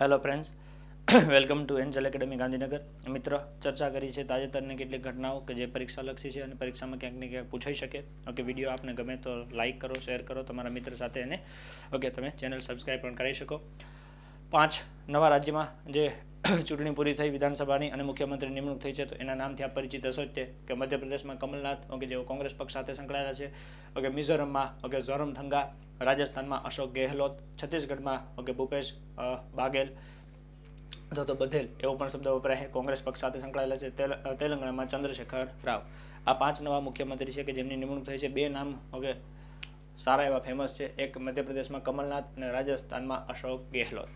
hello friends welcome to angel academy Gandhinagar મિત્ર ચર્ચા કરી છે તાજેતરની કેટલીક ઘટનાઓ કે જે પરીક્ષાલક્ષી છે અને પરીક્ષામાં ક્યાંક ને ક્યાંક પૂછાઈ શકે ઓકે વિડીયો આપને ગમે તો લાઇક કરો શેર કરો તમારા મિત્ર સાથે એને ઓકે તમે ચેનલ સબસ્ક્રાઈબ પણ કરી શકો પાંચ નવા રાજ્યમાં જે ચૂંટણી પૂરી થઈ વિધાનસભાની અને મુખ્યમંત્રી નિમણૂક થઈ છે તો એના નામથી આપ પરિચિત હશો જ તે કે મધ્યપ્રદેશમાં કમલનાથ ઓકે જેઓ કોંગ્રેસ પક્ષ સાથે સંકળાયેલા છે ઓકે મિઝોરમમાં ઓકે થંગા રાજસ્થાનમાં અશોક ગેહલોત છત્તીસગઢમાં ઓકે ભૂપેશ બાઘેલ અથવા તો બધેલ એવો પણ શબ્દ વપરાય કોંગ્રેસ પક્ષ સાથે સંકળાયેલા છે તેલંગણામાં ચંદ્રશેખર રાવ આ પાંચ નવા મુખ્યમંત્રી છે કે જેમની નિમણૂક થઈ છે બે નામ ઓકે સારા એવા ફેમસ છે એક મધ્યપ્રદેશમાં કમલનાથ અને રાજસ્થાનમાં અશોક ગેહલોત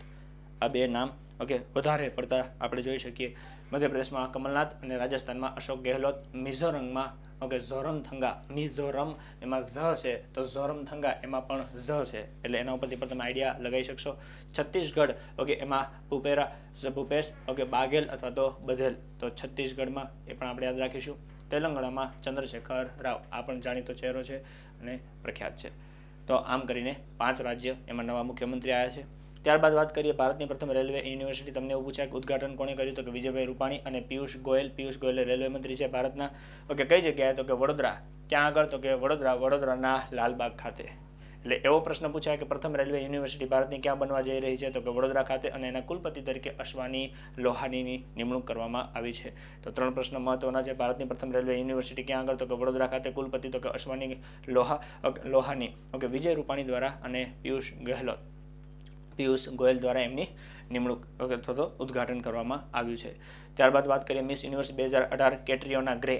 આ બે નામ ઓકે વધારે પડતા આપણે જોઈ શકીએ મધ્યપ્રદેશમાં કમલનાથ અને રાજસ્થાનમાં અશોક ગેહલોત મિઝોરમમાં ઓકે ઝોરમથંગા મિઝોરમ એમાં ઝ છે તો ઝોરમથંગા એમાં પણ ઝ છે એટલે એના ઉપરથી પણ તમે આઈડિયા લગાવી શકશો છત્તીસગઢ ઓકે એમાં ભૂપેરા ભૂપેશ ઓકે બાઘેલ અથવા તો બધેલ તો છત્તીસગઢમાં એ પણ આપણે યાદ રાખીશું તેલંગાણામાં ચંદ્રશેખર રાવ આ પણ જાણીતો ચહેરો છે અને પ્રખ્યાત છે તો આમ કરીને પાંચ રાજ્ય એમાં નવા મુખ્યમંત્રી આવ્યા છે ત્યારબાદ વાત કરીએ ભારતની પ્રથમ રેલવે યુનિવર્સિટી તમને એવું પૂછાય કે ઉદઘાટન કોણે કર્યું તો કે વિજયભાઈ રૂપાણી અને પિયુષ ગોયલ પિયુષ ગોયલ રેલવે મંત્રી છે ભારતના ઓકે કઈ જગ્યાએ તો કે વડોદરા ક્યાં આગળ તો કે વડોદરા વડોદરાના લાલબાગ ખાતે એટલે એવો પ્રશ્ન પૂછાય કે પ્રથમ રેલવે યુનિવર્સિટી ભારતની ક્યાં બનવા જઈ રહી છે તો કે વડોદરા ખાતે અને એના કુલપતિ તરીકે અશ્વાની લોહાનીની નિમણૂક કરવામાં આવી છે તો ત્રણ પ્રશ્ન મહત્વના છે ભારતની પ્રથમ રેલવે યુનિવર્સિટી ક્યાં આગળ તો કે વડોદરા ખાતે કુલપતિ તો કે અશ્વાની લોહા લોહાની ઓકે વિજય રૂપાણી દ્વારા અને પિયુષ ગેહલોત પિયુષ ગોયલ દ્વારા એમની નિમણૂક અથવા તો ઉદ્ઘાટન કરવામાં આવ્યું છે ત્યારબાદ વાત કરીએ મિસ યુનિવર્સ બે હજાર અઢાર કેટ્રિયોના ગ્રે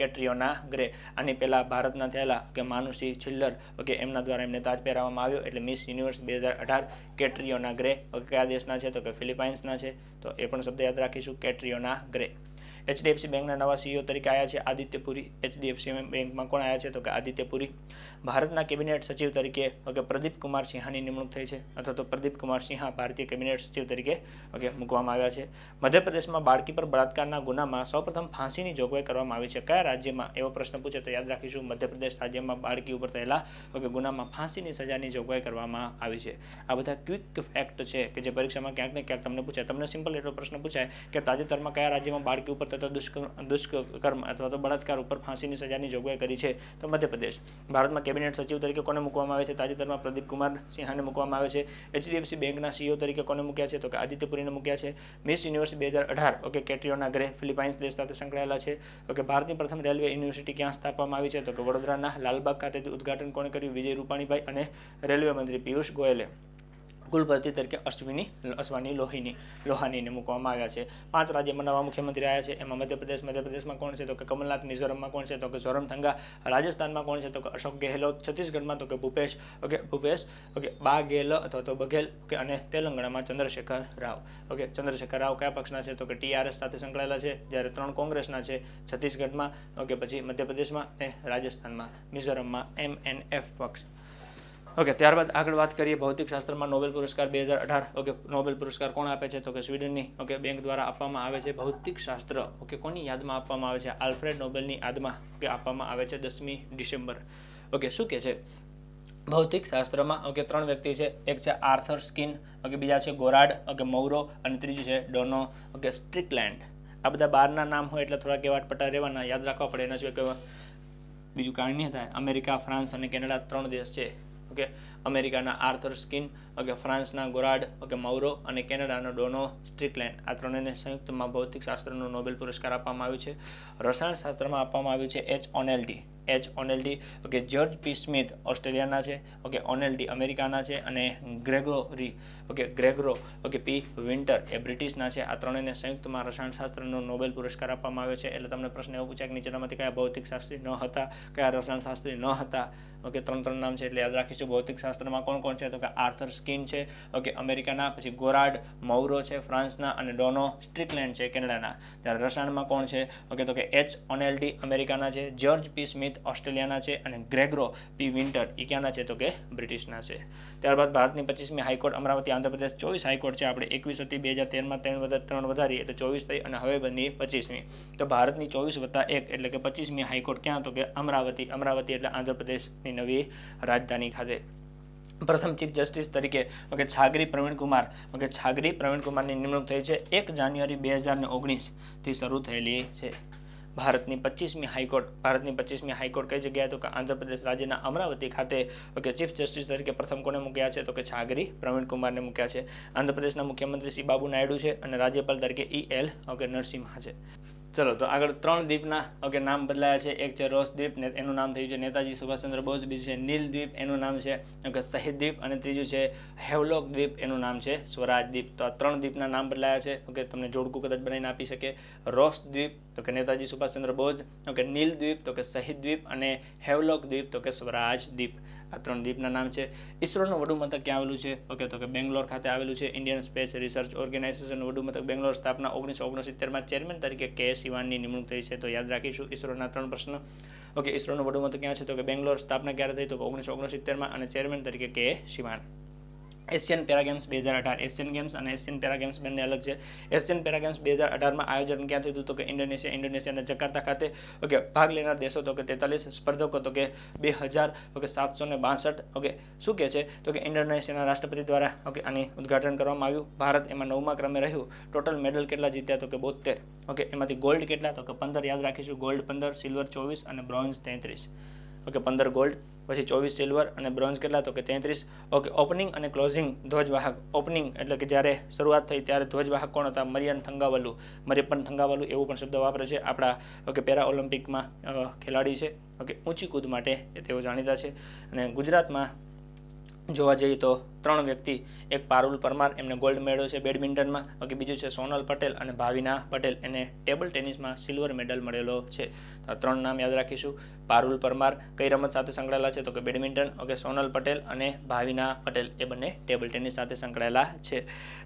કેટ્રિયોના ગ્રે આની પહેલાં ભારતના થયેલા કે માનુષી છિલ્લર ઓકે એમના દ્વારા એમને તાજ પહેરાવવામાં આવ્યો એટલે મિસ યુનિવર્સ બે હજાર અઢાર કેટ્રિયોના ગ્રે ઓકે કયા દેશના છે તો કે ફિલિપાઇન્સના છે તો એ પણ શબ્દ યાદ રાખીશું કેટ્રિયોના ગ્રે એચડીએફસી બેંકના નવા સીઈઓ તરીકે આવ્યા છે આદિત્ય પુરી એચડીએફસી બેંકમાં કોણ આવ્યા છે તો કે આદિત્ય પુરી ભારતના કેબિનેટ સચિવ તરીકે ઓકે પ્રદીપ કુમાર સિંહાની નિમણૂક થઈ છે અથવા તો પ્રદીપ કુમાર સિંહા ભારતીય કેબિનેટ સચિવ તરીકે ઓકે મૂકવામાં આવ્યા છે મધ્યપ્રદેશમાં બાળકી પર બળાત્કારના ગુનામાં સૌપ્રથમ ફાંસીની જોગવાઈ કરવામાં આવી છે કયા રાજ્યમાં એવો પ્રશ્ન પૂછે તો યાદ રાખીશું મધ્યપ્રદેશ રાજ્યમાં બાળકી ઉપર થયેલા ઓકે ગુનામાં ફાંસીની સજાની જોગવાઈ કરવામાં આવી છે આ બધા ક્વિક ફેક્ટ છે કે જે પરીક્ષામાં ક્યાંક ને ક્યાંક તમને પૂછાય તમને સિમ્પલ એટલો પ્રશ્ન પૂછાય કે તાજેતરમાં કયા રાજ્યમાં બાળકી ઉપર તથા દુષ્કર્મ દુષ્કર્મ અથવા તો બળાત્કાર ઉપર ફાંસીની સજાની જોગવાઈ કરી છે તો મધ્યપ્રદેશ ભારતમાં કેબિનેટ સચિવ તરીકે કોને મૂકવામાં આવે છે તાજેતરમાં પ્રદીપ કુમાર સિંહાને મૂકવામાં આવે છે એચડીએફસી બેંકના સીઓ તરીકે કોને મૂક્યા છે તો કે આદિત્ય પુરીને મૂક્યા છે મિસ યુનિવર્સ બે હજાર અઢાર ઓકે કેટ્રિયોના ગ્રે ફિલિપાઇન્સ દેશ સાથે સંકળાયેલા છે ઓકે ભારતની પ્રથમ રેલવે યુનિવર્સિટી ક્યાં સ્થાપવામાં આવી છે તો કે વડોદરાના લાલબાગ ખાતેથી ઉદઘાટન કોણે કર્યું વિજય રૂપાણીભાઈ અને રેલવે મંત્રી પિયુષ ગોયલે કુલપતિ તરીકે અશ્વિની અશ્વાની લોહીની લોહાનીને મૂકવામાં આવ્યા છે પાંચ રાજ્ય બનાવવા મુખ્યમંત્રી આવ્યા છે એમાં મધ્યપ્રદેશ મધ્યપ્રદેશમાં કોણ છે તો કે કમલનાથ મિઝોરમમાં કોણ છે તો કે ઝોરમ થંગા રાજસ્થાનમાં કોણ છે તો કે અશોક ગેહલોત છત્તીસગઢમાં તો કે ભૂપેશ ઓકે ભૂપેશ ઓકે બા અથવા તો બઘેલ ઓકે અને તેલંગાણામાં ચંદ્રશેખર રાવ ઓકે ચંદ્રશેખર રાવ કયા પક્ષના છે તો કે ટીઆરએસ સાથે સંકળાયેલા છે જ્યારે ત્રણ કોંગ્રેસના છે છત્તીસગઢમાં ઓકે પછી મધ્યપ્રદેશમાં અને રાજસ્થાનમાં મિઝોરમમાં એમ એન એફ પક્ષ ઓકે ત્યારબાદ આગળ વાત કરીએ ભૌતિક શાસ્ત્રમાં નોબેલ પુરસ્કાર બે હજાર અઢાર ઓકે નોબેલ પુરસ્કાર કોણ આપે છે તો કે સ્વીડનની ઓકે બેંક દ્વારા આપવામાં આવે છે ભૌતિક શાસ્ત્ર ઓકે કોની યાદમાં આપવામાં આવે છે આલ્ફ્રેડ નોબેલની યાદમાં ઓકે આપવામાં આવે છે દસમી ડિસેમ્બર ઓકે શું કહે છે ભૌતિક શાસ્ત્રમાં ઓકે ત્રણ વ્યક્તિ છે એક છે આર્થર સ્કિન ઓકે બીજા છે ગોરાડ ઓકે મૌરો અને ત્રીજું છે ડોનો ઓકે સ્ટ્રિકલેન્ડ આ બધા બહારના નામ હોય એટલે થોડા કહેવાટ પટા રહેવાના યાદ રાખવા પડે એના સિવાય કહેવા બીજું કારણ નહીં થાય અમેરિકા ફ્રાન્સ અને કેનેડા ત્રણ દેશ છે ઓકે અમેરિકાના આર્થર સ્કિન ઓકે ફ્રાન્સના ગોરાડ ઓકે મૌરો અને કેનેડાનો ડોનો સ્ટ્રીકલેન્ડ આ ત્રણેને સંયુક્તમાં ભૌતિક ભૌતિકશાસ્ત્રનો નોબેલ પુરસ્કાર આપવામાં આવ્યો છે રસાયણશાસ્ત્રમાં આપવામાં આવ્યું છે H Arnold H Arnold okay George P Smith ઓસ્ટ્રેલિયાના છે ઓકે ઓનેલ્ડી અમેરિકાના છે અને Gregory okay Gregory okay P Winter એ બ્રિટિશના છે આ ત્રણેને સંયુક્તમાં રસાયણશાસ્ત્રનો નોબેલ પુરસ્કાર આપવામાં આવ્યો છે એટલે તમને પ્રશ્ન એવો પૂછાય કે નીચેનામાંથી કયા ભૌતિકશાસ્ત્રી ન હતા કયા રસાયણશાસ્ત્રી ન હતા ઓકે ત્રણ ત્રણ નામ છે એટલે યાદ રાખીશું ભૌતિક શાસ્ત્રમાં કોણ કોણ છે તો કે આર્થર સ્કીન છે ઓકે અમેરિકાના પછી ગોરાડ મૌરો છે ફ્રાન્સના અને ડોનો સ્ટ્રીકલેન્ડ છે કેનેડાના ત્યારે રસાયણમાં કોણ છે ઓકે તો કે એચ ઓનેલ્ડી અમેરિકાના છે જ્યોર્જ પી સ્મિથ ઓસ્ટ્રેલિયાના છે અને ગ્રેગ્રો પી વિન્ટર એ ક્યાંના છે તો કે બ્રિટિશના છે ત્યારબાદ ભારતની પચીસમી હાઈકોર્ટ અમરાવતી આંધ્રપ્રદેશ ચોવીસ હાઈકોર્ટ છે આપણે એકવીસ હતી બે હજાર તેરમાં ત્રણ વધારે ત્રણ વધારી એટલે ચોવીસ થઈ અને હવે બની પચીસમી તો ભારતની ચોવીસ વત્તા એક એટલે કે પચીસમી હાઈકોર્ટ ક્યાં તો કે અમરાવતી અમરાવતી એટલે આંધ્રપ્રદેશની નવી રાજધાની ખાતે પ્રથમ ચીફ જસ્ટિસ તરીકે ઓકે છાગરી પ્રવીણ કુમાર ઓકે છાગરી પ્રવીણ કુમારની નિમણૂક થઈ છે એક જાન્યુઆરી બે હજાર ઓગણીસથી શરૂ થયેલી છે ભારતની પચીસમી હાઈકોર્ટ ભારતની પચીસમી હાઈકોર્ટ કઈ જગ્યાએ તો કે આંધ્રપ્રદેશ રાજ્યના અમરાવતી ખાતે ઓકે ચીફ જસ્ટિસ તરીકે પ્રથમ કોને મૂક્યા છે તો કે છાગરી પ્રવીણ કુમારને મૂક્યા છે આંધ્રપ્રદેશના મુખ્યમંત્રી શ્રી બાબુ નાયડુ છે અને રાજ્યપાલ તરીકે ઈ એલ ઓકે નરસિંહા છે ચલો તો આગળ ત્રણ દ્વીપના ઓકે નામ બદલાયા છે એક છે રોસ દ્વીપ ને એનું નામ થયું છે નેતાજી સુભાષચંદ્ર બોઝ બીજું છે નીલ એનું નામ છે ઓકે શહીદ દ્વીપ અને ત્રીજું છે હેવલોક દ્વીપ એનું નામ છે સ્વરાજ દ્વીપ તો આ ત્રણ દ્વીપના નામ બદલાયા છે ઓકે તમને જોડકું કદાચ બનાવીને આપી શકે રોસ દ્વીપ તો કે નેતાજી સુભાષચંદ્ર બોઝ ઓકે નીલ દ્વીપ તો કે શહીદ દ્વીપ અને હેવલોક દ્વીપ તો કે સ્વરાજ દ્વીપ આ ત્રણ દ્વીપના નામ છે ઇસરોનું વડુ મથક ક્યાં આવેલું છે ઓકે તો કે બેંગ્લોર ખાતે આવેલું છે ઇન્ડિયન સ્પેસ રિસર્ચ ઓર્ગેનાઇઝેશન વડુ મથક બેંગ્લોર સ્થાપના ઓગણીસો ઓગણસિત્તેરમાં ચેરમેન તરીકે કે સિવાનની નિમણૂક થઈ છે તો યાદ રાખીશું ઇસરોના ત્રણ પ્રશ્ન ઓકે ઇસરોનું વડુ મથક ક્યાં છે તો કે બેંગ્લોર સ્થાપના ક્યારે થઈ તો ઓગણીસો ઓગણસિત્તેરમાં અને ચેરમેન તરીકે કે શિવાન એશિયન પેરાગેમ્સ બે હજાર અઢાર એશિયન ગેમ્સ અને એશિયન પેરા બંને અલગ છે એશિયન પેરા ગેમ્સ બે હજાર અઢારમાં આયોજન ક્યાં થયું હતું તો કે ઇન્ડોનેશિયા ઇન્ડોનેશિયાના જકાર્તા ખાતે ઓકે ભાગ લેનાર દેશો તો કે તેતાલીસ સ્પર્ધકો તો કે બે હજાર ઓકે સાતસો ને બાસઠ ઓકે શું કહે છે તો કે ઇન્ડોનેશિયાના રાષ્ટ્રપતિ દ્વારા ઓકે આની ઉદઘાટન કરવામાં આવ્યું ભારત એમાં નવમા ક્રમે રહ્યું ટોટલ મેડલ કેટલા જીત્યા તો કે બોતેર ઓકે એમાંથી ગોલ્ડ કેટલા તો કે પંદર યાદ રાખીશું ગોલ્ડ પંદર સિલ્વર ચોવીસ અને બ્રોન્ઝ તેત્રીસ ઓકે પંદર ગોલ્ડ પછી ચોવીસ સિલ્વર અને બ્રોન્ઝ કેટલા તો કે તેત્રીસ ઓકે ઓપનિંગ અને ક્લોઝિંગ ધ્વજવાહક ઓપનિંગ એટલે કે જ્યારે શરૂઆત થઈ ત્યારે ધ્વજવાહક કોણ હતા મરિયન થંગાવલુ મરિયપન થંગાવલુ એવો પણ શબ્દ વાપરે છે આપણા ઓકે પેરા ઓલિમ્પિકમાં ખેલાડી છે ઓકે ઊંચી કૂદ માટે તેઓ જાણીતા છે અને ગુજરાતમાં જોવા જઈએ તો ત્રણ વ્યક્તિ એક પારુલ પરમાર એમને ગોલ્ડ મેળવ્યો છે બેડમિન્ટનમાં બાકી બીજું છે સોનલ પટેલ અને ભાવિના પટેલ એને ટેબલ ટેનિસમાં સિલ્વર મેડલ મળેલો છે તો ત્રણ નામ યાદ રાખીશું પારુલ પરમાર કઈ રમત સાથે સંકળાયેલા છે તો કે બેડમિન્ટન ઓકે સોનલ પટેલ અને ભાવિના પટેલ એ બંને ટેબલ ટેનિસ સાથે સંકળાયેલા છે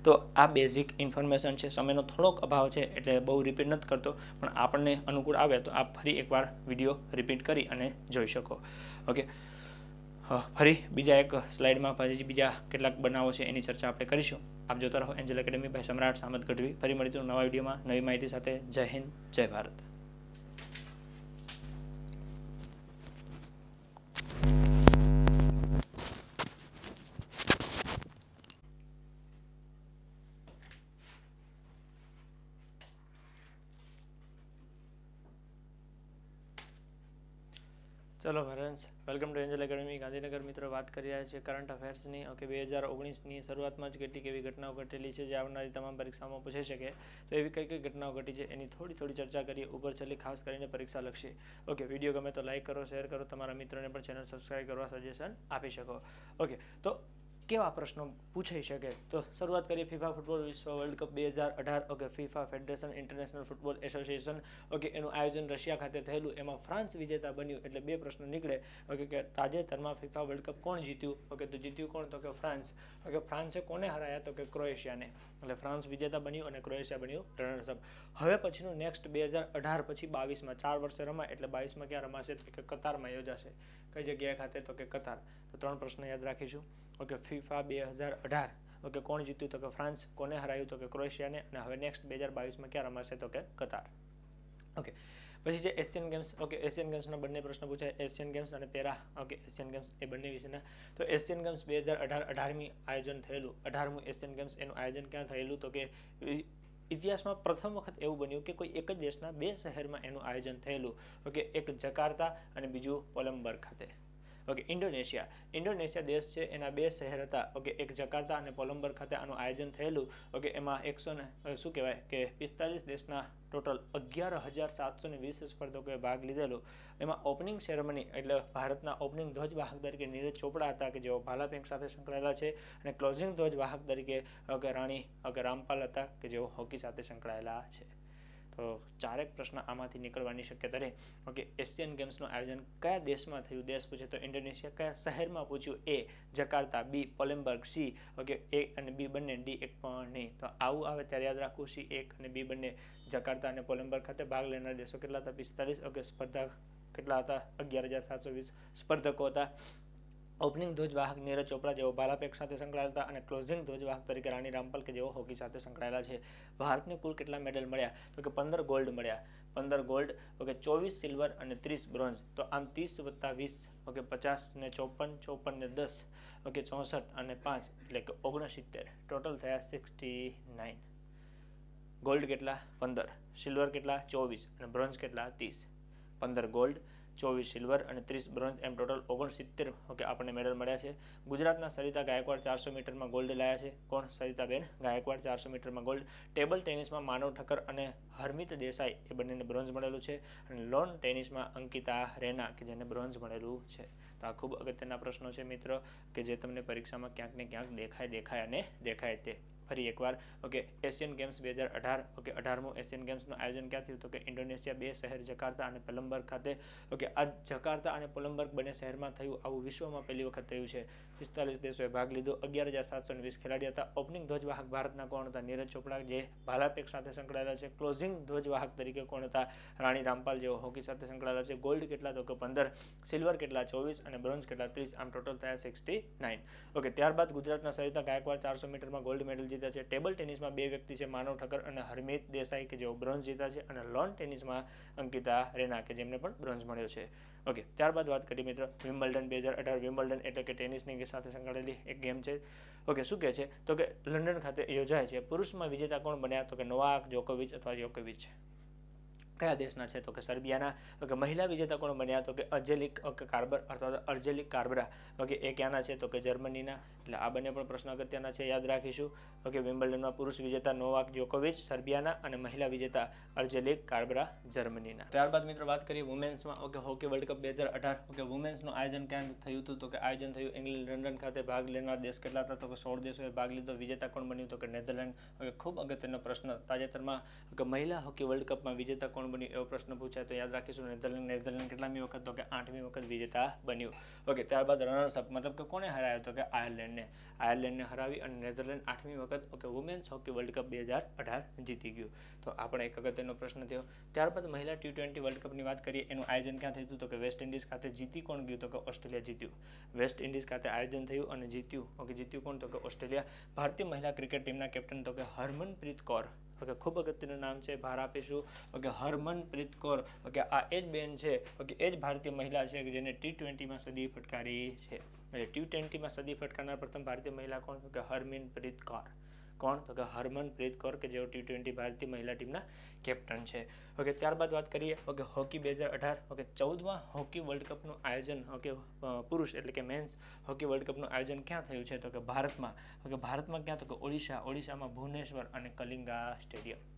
તો આ બેઝિક ઇન્ફોર્મેશન છે સમયનો થોડોક અભાવ છે એટલે બહુ રિપીટ નથી કરતો પણ આપણને અનુકૂળ આવે તો આપ ફરી એકવાર વિડીયો રિપીટ કરી અને જોઈ શકો ઓકે ફરી બીજા એક સ્લાઇડમાં પછી બીજા કેટલાક બનાવો છે એની ચર્ચા આપણે કરીશું આપ જોતા રહો એન્જલ એકેડમી ભાઈ સમ્રાટ સામત ગઢવી ફરી મળીશું નવા વિડીયોમાં નવી માહિતી સાથે જય હિન્દ જય ભારત ચલો હરેન્સ welcome to angel academy Gandhinagar મિત્રો વાત કરી રહ્યા છીએ કરંટ અફેર્સની ઓકે બે હજાર ઓગણીસની શરૂઆતમાં જ કેટલીક એવી ઘટનાઓ ઘટેલી છે જે આવનારી તમામ પરીક્ષામાં પૂછાઈ શકે તો એવી કઈ કઈ ઘટનાઓ ઘટી છે એની થોડી થોડી ચર્ચા કરીએ ઉપર ચલી ખાસ કરીને પરીક્ષા લક્ષી ઓકે વિડીયો ગમે તો લાઇક કરો શેર કરો તમારા મિત્રોને પણ ચેનલ સબસ્ક્રાઈબ કરવા સજેશન આપી શકો ઓકે તો કેવા પ્રશ્નો પૂછાઈ શકે તો શરૂઆત કરીએ ફિફા ફૂટબોલ વિશ્વ વર્લ્ડ કપ બે હજાર અઢાર okay FIFA federation international football association okay એનું આયોજન રશિયા ખાતે થયેલું એમાં ફ્રાન્સ વિજેતા બન્યું એટલે બે પ્રશ્નો નીકળે ઓકે કે તાજેતરમાં ફિફા વર્લ્ડ કપ કોણ જીત્યું ઓકે તો જીત્યું કોણ તો કે ફ્રાન્સ ઓકે ફ્રાન્સે કોને હરાયા તો કે ક્રોએશિયાને એટલે ફ્રાન્સ વિજેતા બન્યું અને ક્રોએશિયા બન્યું રનર્સઅપ હવે પછીનું નેક્સ્ટ બે હજાર અઢાર પછી બાવીસમાં ચાર વર્ષે રમાય એટલે બાવીસમાં ક્યાં રમાશે તો કે કતારમાં યોજાશે કઈ જગ્યાએ ખાતે તો કે કતાર તો ત્રણ પ્રશ્ન યાદ રાખીશું ઓકે ફિફા બે હજાર અઢાર ઓકે કોણ જીત્યું તો કે ફ્રાન્સ કોને હરાયું તો કે ક્રોએશિયાને અને હવે નેક્સ્ટ બે હજાર બાવીસમાં ક્યાં રમાશે તો કે કતાર ઓકે પછી છે એશિયન ગેમ્સ ઓકે એશિયન ગેમ્સના બંને પ્રશ્ન પૂછાય એશિયન ગેમ્સ અને પેરા ઓકે એશિયન ગેમ્સ એ બંને વિશેના તો એશિયન ગેમ્સ બે હજાર અઢાર અઢારમી આયોજન થયેલું અઢારમું એશિયન ગેમ્સ એનું આયોજન ક્યાં થયેલું તો કે ઇતિહાસમાં પ્રથમ વખત એવું બન્યું કે કોઈ એક જ દેશના બે શહેરમાં એનું આયોજન થયેલું ઓકે એક જકાર્તા અને બીજું કોલંબર ખાતે ઓકે ઇન્ડોનેશિયા ઇન્ડોનેશિયા દેશ છે એના બે શહેર હતા ઓકે એક જકાર્તા અને પોલંબર ખાતે આનું આયોજન થયેલું ઓકે એમાં એકસો શું કહેવાય કે પિસ્તાલીસ દેશના ટોટલ અગિયાર હજાર સાતસો ને વીસ સ્પર્ધકોએ ભાગ લીધેલો એમાં ઓપનિંગ સેરેમની એટલે ભારતના ઓપનિંગ ધ્વજ વાહક તરીકે નીરજ ચોપડા હતા કે જેઓ ભાલાફેંક સાથે સંકળાયેલા છે અને ક્લોઝિંગ ધ્વજ ધ્વજવાહક તરીકે અગર રાણી અગર રામપાલ હતા કે જેઓ હોકી સાથે સંકળાયેલા છે તો ચારેક પ્રશ્ન આમાંથી નીકળવાની શક્યતા રહે ઓકે એશિયન ગેમ્સનું આયોજન કયા દેશમાં થયું દેશ પૂછે તો ઇન્ડોનેશિયા કયા શહેરમાં પૂછ્યું A Jakarta B Palembang C okay A અને બી બંને ડી એક પણ નહીં તો આવું આવે ત્યારે યાદ રાખવું સી એક અને બી બંને જકાર્તા અને પોલેમ્બર્ગ ખાતે ભાગ લેનાર દેશો કેટલા હતા પિસ્તાલીસ ઓકે સ્પર્ધા કેટલા હતા અગિયાર હજાર સાતસો વીસ સ્પર્ધકો હતા ઓપનિંગ ધ્વજવાહક નીરજ ચોપડા જેઓ ભાલાફેંક સાથે સંકળાયેલા અને ક્લોઝિંગ ધ્વજવાહક તરીકે રાણી રામપાલ કે જેઓ હોકી સાથે સંકળાયેલા છે ભારતને કુલ કેટલા મેડલ મળ્યા તો કે પંદર ગોલ્ડ મળ્યા પંદર ગોલ્ડ ઓકે ચોવીસ સિલ્વર અને ત્રીસ બ્રોન્ઝ તો આમ ત્રીસ વત્તા વીસ ઓકે પચાસ ને ચોપન ચોપન ને દસ ઓકે ચોસઠ અને પાંચ એટલે કે ઓગણસિત્તેર ટોટલ થયા સિક્સટી નાઇન ગોલ્ડ કેટલા પંદર સિલ્વર કેટલા ચોવીસ અને બ્રોન્ઝ કેટલા ત્રીસ પંદર ગોલ્ડ ચોવીસ સિલ્વર અને ત્રીસ બ્રોન્ઝ એમ ટોટલ ઓગણસિત્તેર ઓકે આપણને મેડલ મળ્યા છે ગુજરાતના સરિતા ગાયકવાડ ચારસો મીટરમાં ગોલ્ડ લાયા છે કોણ સરિતાબેન ગાયકવાડ ચારસો મીટરમાં ગોલ્ડ ટેબલ ટેનિસમાં માનવ ઠક્કર અને હરમિત દેસાઈ એ બંનેને બ્રોન્ઝ મળેલું છે અને લોન ટેનિસમાં અંકિતા રેના કે જેને બ્રોન્ઝ મળેલું છે તો આ ખૂબ અગત્યના પ્રશ્નો છે મિત્ર કે જે તમને પરીક્ષામાં ક્યાંક ને ક્યાંક દેખાય દેખાય અને દેખાય તે ફરી એકવાર ઓકે એશિયન ગેમ્સ બે હજાર અઢાર ઓકે અઢારમું એશિયન ગેમ્સનું આયોજન ક્યાં થયું તો કે ઇન્ડોનેશિયા બે શહેર જકાર્તા અને પલંબર્ગ ખાતે ઓકે આ જકાર્તા અને પલંબર્ગ બંને શહેરમાં થયું આવું વિશ્વમાં પહેલી વખત થયું છે પિસ્તાલીસ દેશોએ ભાગ લીધો અગિયાર હજાર સાતસો ને વીસ ખેલાડી હતા ઓપનિંગ ધ્વજવાહક ભારતના કોણ હતા નીરજ ચોપડા જે ભાલાપેક સાથે સંકળાયેલા છે ક્લોઝિંગ ધ્વજવાહક તરીકે કોણ હતા રાણી રામપાલ જેઓ હોકી સાથે સંકળાયેલા છે ગોલ્ડ કેટલા તો કે પંદર સિલ્વર કેટલા ચોવીસ અને બ્રોન્ઝ કેટલા ત્રીસ આમ ટોટલ થયા સિક્સટી નાઇન ઓકે ત્યારબાદ ગુજરાતના સરિતા ગાયકવાડ ચારસો મીટરમાં ગોલ્ડ મેડલ જીત્યા છે ટેબલ ટેનિસમાં બે વ્યક્તિ છે માનવ ઠક્કર અને હરમિત દેસાઈ કે જેઓ બ્રોન્ઝ જીતા છે અને લોન ટેનિસમાં અંકિતા રેના કે જેમને પણ બ્રોન્ઝ મળ્યો છે ઓકે ત્યારબાદ વાત કરીએ મિત્ર વિમ્બલ્ડન બે હજાર અઢાર વિમ્બલ્ડન એટલે કે ટેનિસની સાથે સંકળાયેલી એક ગેમ છે ઓકે શું કહે છે તો કે લંડન ખાતે યોજાય છે પુરુષમાં વિજેતા કોણ બન્યા તો કે નોવાક જોકોવિચ અથવા જોકોવિચ કયા દેશના છે તો કે સર્બિયાના કે મહિલા વિજેતા કોણ બન્યા તો કે અર્જેલિક કાર્બર અર્થાત અર્જેલિક કાર્બરા ઓકે એ ક્યાંના છે તો કે જર્મનીના એટલે આ બંને પણ પ્રશ્ન અગત્યના છે યાદ રાખીશું ઓકે વિમ્બલ્ડનમાં પુરુષ વિજેતા નોવાક જોકોવિચ સર્બિયાના અને મહિલા વિજેતા અર્જેલિક કાર્બરા જર્મનીના ત્યારબાદ મિત્રો વાત કરીએ વુમેન્સમાં ઓકે હોકી વર્લ્ડ કપ બે હજાર અઢાર ઓકે વુમેન્સનું આયોજન ક્યાં થયું હતું તો કે આયોજન થયું ઇંગ્લેન્ડ લંડન ખાતે ભાગ લેનાર દેશ કેટલા હતા તો કે સોળ દેશોએ ભાગ લીધો વિજેતા કોણ બન્યું તો કે નેધરલેન્ડ ઓકે ખૂબ અગત્યનો પ્રશ્ન તાજેતરમાં કે મહિલા હોકી વર્લ્ડ કપમાં વિજેતા કોણ કોણ બન્યું એવો પ્રશ્ન પૂછાય તો યાદ રાખીશું નેધરલેન્ડ નેધરલેન્ડ કેટલામી વખત તો કે આઠમી વખત વિજેતા બન્યું ઓકે ત્યારબાદ રનર્સઅપ મતલબ કે કોણે હરાયો તો કે આયર્લેન્ડને આયર્લેન્ડને હરાવી અને નેધરલેન્ડ આઠમી વખત okay women's hockey world cup બે હજાર અઢાર જીતી ગયું તો આપણે એક અગત્યનો પ્રશ્ન થયો ત્યારબાદ મહિલા ટી ટ્વેન્ટી વર્લ્ડ કપની વાત કરીએ એનું આયોજન ક્યાં થયું હતું તો કે વેસ્ટ ઇન્ડિઝ ખાતે જીતી કોણ ગયું તો કે ઓસ્ટ્રેલિયા જીત્યું વેસ્ટ ઇન્ડિઝ ખાતે આયોજન થયું અને જીત્યું ઓકે જીત્યું કોણ તો કે ઓસ્ટ્રેલિયા ભારતીય મહિલા ક્રિકેટ ટીમના કેપ્ટન તો કે હરમનપ્રીત કૌર ઓકે ખૂબ અગત્યનું નામ છે ભાર આપીશું ઓકે હરમનપ્રીત કૌર ઓકે આ એ જ બેન છે ઓકે એ જ ભારતીય મહિલા છે કે જેને ટી ટ્વેન્ટીમાં સદી ફટકારી છે એટલે ટી ટ્વેન્ટીમાં સદી ફટકારનાર પ્રથમ ભારતીય મહિલા કોણ કે હરમનપ્રીત કૌર કોણ તો કે હરમનપ્રીત કૌર કે જેઓ ટી ટ્વેન્ટી ભારતીય મહિલા ટીમના કેપ્ટન છે ઓકે ત્યારબાદ વાત કરીએ ઓકે હોકી બે હજાર અઢાર ઓકે ચૌદમાં હોકી વર્લ્ડ કપનું આયોજન ઓકે પુરુષ એટલે કે મેન્સ હોકી વર્લ્ડ કપનું આયોજન ક્યાં થયું છે તો કે ભારતમાં ઓકે ભારતમાં ક્યાં તો કે ઓડિશા ઓડિશામાં ભુવનેશ્વર અને કલિંગા સ્ટેડિયમ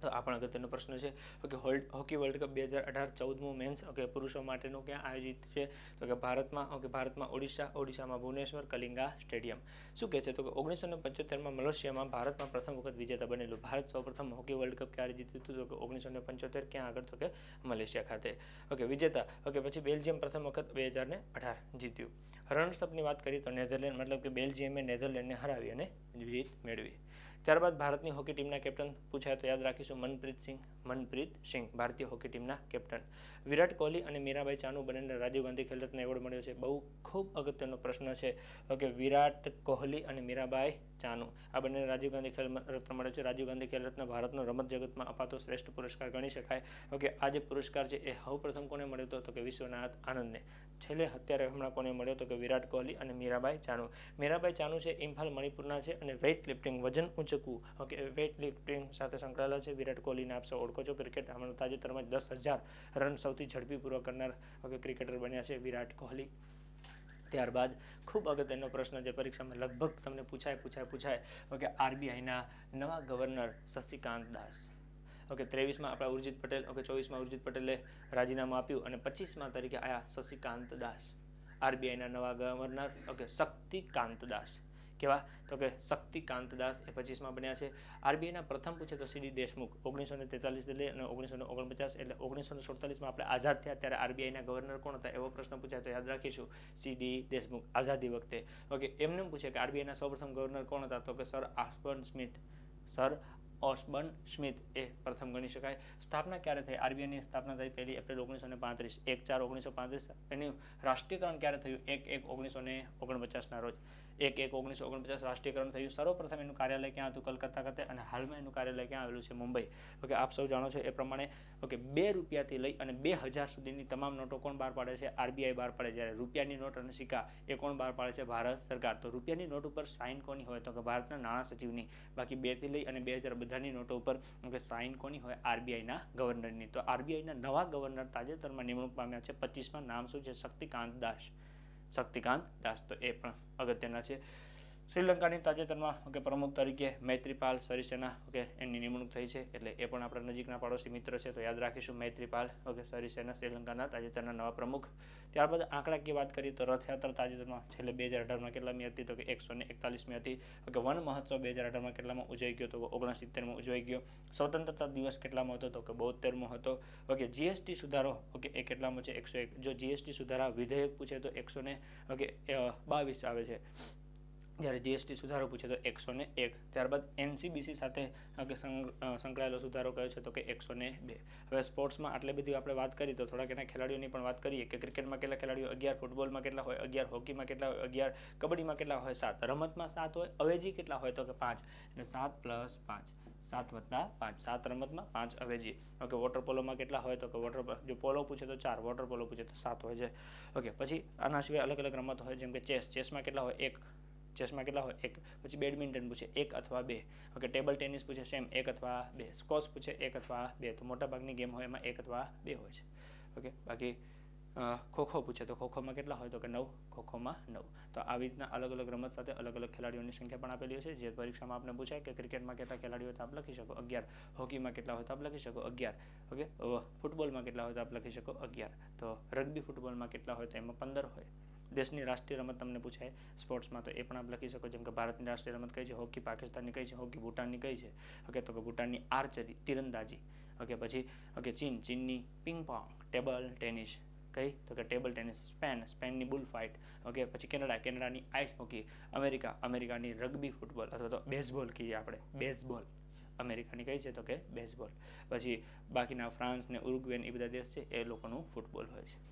તો આપણા અગત્યનો પ્રશ્ન છે કે હોકી વર્લ્ડ કપ બે હજાર અઢાર ચૌદમો મેન્સ ઓકે પુરુષો માટેનું ક્યાં આયોજિત છે તો કે ભારતમાં ઓકે ભારતમાં ઓડિશા ઓડિશામાં ભુવનેશ્વર કલિંગા સ્ટેડિયમ શું કહે છે તો કે ઓગણીસો પંચોતેરમાં મલેશિયામાં ભારતમાં પ્રથમ વખત વિજેતા બનેલું ભારત સૌપ્રથમ હોકી વર્લ્ડ કપ ક્યારે જીત્યું હતું તો કે ઓગણીસો ને પંચોતેર ક્યાં આગળ તો કે મલેશિયા ખાતે ઓકે વિજેતા ઓકે પછી બેલ્જિયમ પ્રથમ વખત બે હજાર ને અઢાર જીત્યું રનર્સઅપની વાત કરીએ તો નેધરલેન્ડ મતલબ કે બેલ્જિયમે નેધરલેન્ડને હરાવી અને જીત મેળવી ત્યારબાદ ભારતની હોકી ટીમના કેપ્ટન પૂછાય તો યાદ રાખીશું મનપ્રીત સિંહ મનપ્રીત સિંહ ભારતીય હોકી ટીમના કેપ્ટન વિરાટ કોહલી અને મીરાબાઈ ચાનુ બંનેને રાજીવ ગાંધી ખેલરત્ન એવોર્ડ મળ્યો છે બહુ ખૂબ અગત્યનો પ્રશ્ન છે કે વિરાટ કોહલી અને મીરાબાઈ ચાનુ આ બંનેને રાજીવ ગાંધી ખેલ રત્ન મળ્યો છે રાજીવ ગાંધી ખેલ રત્ન ભારતનો રમત જગતમાં અપાતો શ્રેષ્ઠ પુરસ્કાર ગણી શકાય ઓકે આ જે પુરસ્કાર છે એ સૌ પ્રથમ કોને મળ્યો હતો કે વિશ્વનાથ આનંદને છેલ્લે અત્યારે હમણાં કોને મળ્યો હતો કે વિરાટ કોહલી અને મીરાબાઈ ચાનુ મીરાબાઈ ચાનુ છે ઇમ્ફાલ મણિપુરના છે અને વેઇટ લિફ્ટિંગ વજન ઊંચકવું ઓકે વેઇટ લિફ્ટિંગ સાથે સંકળાયેલા છે વિરાટ કોહલીને આપશે ઓળખ શકો છો ક્રિકેટ હમણાં તાજેતરમાં દસ હજાર રન સૌથી ઝડપી પૂરો કરનાર ક્રિકેટર બન્યા છે વિરાટ કોહલી ત્યારબાદ ખૂબ અગત્યનો પ્રશ્ન જે પરીક્ષામાં લગભગ તમને પૂછાય પૂછાય પૂછાય ઓકે આરબીઆઈના નવા ગવર્નર શશિકાંત દાસ ઓકે ત્રેવીસમાં આપણા ઉર્જિત પટેલ ઓકે ચોવીસમાં ઉર્જિત પટેલે રાજીનામું આપ્યું અને પચીસમાં તરીકે આયા શશિકાંત દાસ આરબીઆઈના નવા ગવર્નર ઓકે શક્તિકાંત દાસ કેવા તો કે શક્તિકાંત દાસ એ પચીસમાં બન્યા છે આરબીઆઈના પ્રથમ પૂછે તો સીડી દેશમુખ ઓગણીસો ને તેતાલીસ દિલ્હી અને ઓગણીસો ને ઓગણપચાસ એટલે ઓગણીસો ને સુડતાલીસમાં આપણે આઝાદ થયા ત્યારે આરબીઆઈના ગવર્નર કોણ હતા એવો પ્રશ્ન પૂછાય તો યાદ રાખીશું સીડી દેશમુખ આઝાદી વખતે ઓકે એમને પૂછે કે આરબીઆઈના સૌપ્રથમ ગવર્નર કોણ હતા તો કે sir Osborne Smith sir Osborne Smith એ પ્રથમ ગણી શકાય સ્થાપના ક્યારે થઈ આરબીઆઈની સ્થાપના થઈ પહેલી એપ્રિલ ઓગણીસો ને પાંત્રીસ એક ચાર ઓગણીસો પાંત્રીસ એનું રાષ્ટ્રીયકરણ ક્યારે થયું એક એક ઓગણીસો ને ઓગણપચાસના રોજ એક એક ઓગણીસો ઓગણપચાસ રાષ્ટ્રીયકરણ થયું સર્વપ્રથમ એનું કાર્યાલય ક્યાં હતું કલકત્તા ખાતે અને હાલમાં એનું કાર્યાલય ક્યાં આવેલું છે મુંબઈ ઓકે આપ સૌ જાણો છો એ પ્રમાણે ઓકે બે રૂપિયાથી લઈ અને બે હજાર સુધીની તમામ નોટો કોણ બહાર પાડે છે આરબીઆઈ બહાર પાડે જ્યારે રૂપિયાની નોટ અને સિક્કા એ કોણ બહાર પાડે છે ભારત સરકાર તો રૂપિયાની નોટ ઉપર સાઇન કોની હોય તો કે ભારતના નાણાં સચિવની બાકી બેથી લઈ અને બે હજાર બધાની નોટો ઉપર કે સાઇન કોની હોય આરબીઆઈના ગવર્નરની તો આરબીઆઈના નવા ગવર્નર તાજેતરમાં નિમણૂક પામ્યા છે પચીસમાં નામ શું છે શક્તિકાંત દાસ શક્તિકાંત દાસ તો એ પણ અગત્યના છે શ્રીલંકાની તાજેતરમાં ઓકે પ્રમુખ તરીકે મૈત્રીપાલ સરિસેના ઓકે એની નિમણૂક થઈ છે એટલે એ પણ આપણા નજીકના પાડોશી મિત્ર છે તો યાદ રાખીશું મૈત્રીપાલ ઓકે સરિસેના શ્રીલંકાના તાજેતરના નવા પ્રમુખ ત્યારબાદ આંકડાકીય વાત કરીએ તો રથયાત્રા તાજેતરમાં છેલ્લે બે હજાર અઢારમાં કેટલામી હતી તો કે એકસો ને એકતાલીસમી હતી ઓકે વન મહોત્સવ બે હજાર અઢારમાં કેટલામાં ઉજવાઈ ગયો તો ઓગણસિત્તેરમાં ઉજવાઈ ગયો સ્વતંત્રતા દિવસ કેટલામાં હતો તો કે બોતેરમો હતો ઓકે જીએસટી સુધારો ઓકે એ કેટલામાં છે એકસો એક જો જીએસટી સુધારા વિધેયક પૂછે તો એકસો ને ઓકે બાવીસ આવે છે જ્યારે જીએસટી સુધારો પૂછે તો એકસો ને એક ત્યારબાદ એનસીબીસી સાથે સંકળાયેલો સુધારો કયો છે તો કે એકસો ને બે હવે સ્પોર્ટ્સમાં આટલી બધી આપણે વાત કરી તો થોડાક એના ખેલાડીઓની પણ વાત કરીએ કે ક્રિકેટમાં કેટલા ખેલાડીઓ અગિયાર ફૂટબોલમાં કેટલા હોય અગિયાર હોકીમાં કેટલા હોય અગિયાર કબડ્ડીમાં કેટલા હોય સાત રમતમાં સાત હોય અવેજી કેટલા હોય તો કે પાંચ અને સાત પ્લસ પાંચ સાત વત્તા પાંચ સાત રમતમાં પાંચ અવેજી ઓકે વોટર પોલોમાં કેટલા હોય તો કે વોટર જો પોલો પૂછે તો ચાર વોટર પોલો પૂછે તો સાત હોય છે ઓકે પછી આના સિવાય અલગ અલગ રમત હોય જેમ કે ચેસ ચેસમાં કેટલા હોય એક ચેસમાં કેટલા હોય એક પછી બેડમિન્ટન પૂછે એક અથવા બે ઓકે ટેબલ ટેનિસ પૂછે સેમ એક અથવા બે સ્કોશ પૂછે એક અથવા બે તો મોટાભાગની ગેમ હોય એમાં એક અથવા બે હોય છે ઓકે બાકી ખોખો પૂછે તો ખોખોમાં કેટલા હોય તો કે નવ ખોખોમાં નવ તો આવી રીતના અલગ અલગ રમત સાથે અલગ અલગ ખેલાડીઓની સંખ્યા પણ આપેલી છે જે પરીક્ષામાં આપણે પૂછાય કે ક્રિકેટમાં કેટલા ખેલાડીઓ તો આપ લખી શકો અગિયાર હોકીમાં કેટલા હોય તો આપ લખી શકો અગિયાર ઓકે ફૂટબોલમાં કેટલા હોય તો આપ લખી શકો અગિયાર તો રગ્બી ફૂટબોલમાં કેટલા હોય તો એમાં પંદર હોય દેશની રાષ્ટ્રીય રમત તમને પૂછાય સ્પોર્ટ્સમાં તો એ પણ આપ લખી શકો જેમ કે ભારતની રાષ્ટ્રીય રમત કઈ છે હોકી પાકિસ્તાનની કઈ છે હોકી ભૂટાનની કઈ છે ઓકે તો કે ભૂટાનની આર્ચરી તીરંદાજી ઓકે પછી ઓકે ચીન ચીનની પિંગપોંગ ટેબલ ટેનિસ કઈ તો કે ટેબલ ટેનિસ સ્પેન સ્પેનની બુલ ફાઇટ ઓકે પછી કેનેડા કેનેડાની આઈસ હોકી અમેરિકા અમેરિકાની રગ્બી ફૂટબોલ અથવા તો બેઝબોલ કહીએ આપણે બેઝબોલ અમેરિકાની કઈ છે તો કે બેઝબોલ પછી બાકીના ફ્રાન્સ ને ઉરુગ્વેન એ બધા દેશ છે એ લોકોનું ફૂટબોલ હોય છે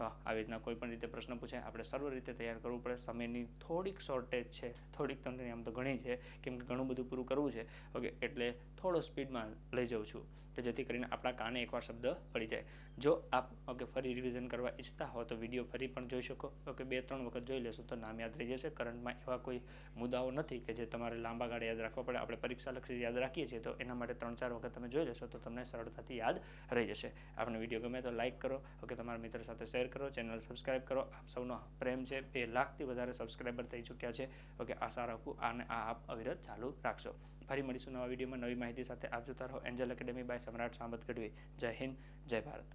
તો આવી રીતના કોઈ પણ રીતે પ્રશ્ન પૂછે આપણે સર્વ રીતે તૈયાર કરવું પડે સમયની થોડીક શોર્ટેજ છે થોડીક તમને આમ તો ઘણી છે કેમ કે ઘણું બધું પૂરું કરવું છે ઓકે એટલે થોડો સ્પીડમાં લઈ જાઉં છું કે જેથી કરીને આપણા કાને એકવાર શબ્દ પડી જાય જો આપ ઓકે ફરી રિવિઝન કરવા ઈચ્છતા હો તો વિડીયો ફરી પણ જોઈ શકો ઓકે બે ત્રણ વખત જોઈ લેશો તો નામ યાદ રહી જશે કરંટમાં એવા કોઈ મુદ્દાઓ નથી કે જે તમારે લાંબા ગાળે યાદ રાખવા પડે આપણે પરીક્ષા લક્ષી યાદ રાખીએ છીએ તો એના માટે ત્રણ ચાર વખત તમે જોઈ લેશો તો તમને સરળતાથી યાદ રહી જશે આપણને વિડીયો ગમે તો લાઇક કરો ઓકે તમારા મિત્ર સાથે શેર કરો ચેનલ સબસ્ક્રાઈબ કરો આપ સૌનો પ્રેમ છે બે લાખથી વધારે સબસ્ક્રાઈબર થઈ ચૂક્યા છે ઓકે આશા રાખું અને આ આપ અવિરત ચાલુ રાખશો ફરી મળીશું નવા વિડીયોમાં નવી માહિતી સાથે આપ જોતા રહો એન્જલ એકેડેમી બાય સમ્રાટ સામત ગઢવી જય હિન્દ જય ભારત